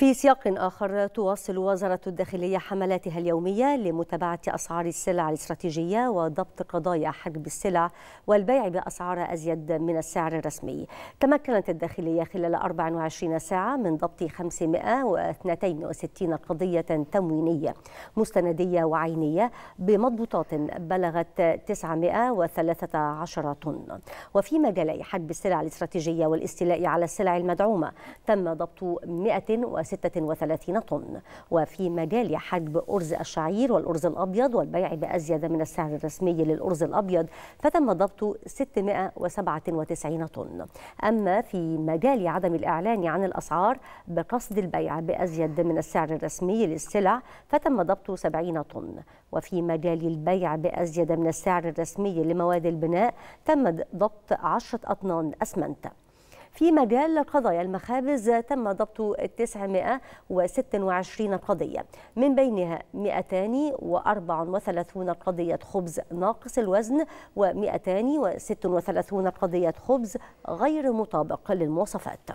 في سياق آخر تواصل وزارة الداخلية حملاتها اليومية لمتابعة أسعار السلع الاستراتيجية وضبط قضايا حجب السلع والبيع بأسعار أزيد من السعر الرسمي تمكنت الداخلية خلال 24 ساعة من ضبط 562 قضية تموينية مستندية وعينية بمضبوطات بلغت 913 طن وفي مجالي حجب السلع الاستراتيجية والاستيلاء على السلع المدعومة تم ضبط 100 36 طن وفي مجال حجب أرز الشعير والأرز الأبيض والبيع بأزيد من السعر الرسمي للأرز الأبيض فتم ضبط 697 طن أما في مجال عدم الإعلان عن الأسعار بقصد البيع بأزيد من السعر الرسمي للسلع فتم ضبط 70 طن وفي مجال البيع بأزيد من السعر الرسمي لمواد البناء تم ضبط 10 أطنان أسمنت في مجال قضايا المخابز تم ضبط 926 قضية من بينها 234 قضية خبز ناقص الوزن و 236 قضية خبز غير مطابق للمواصفات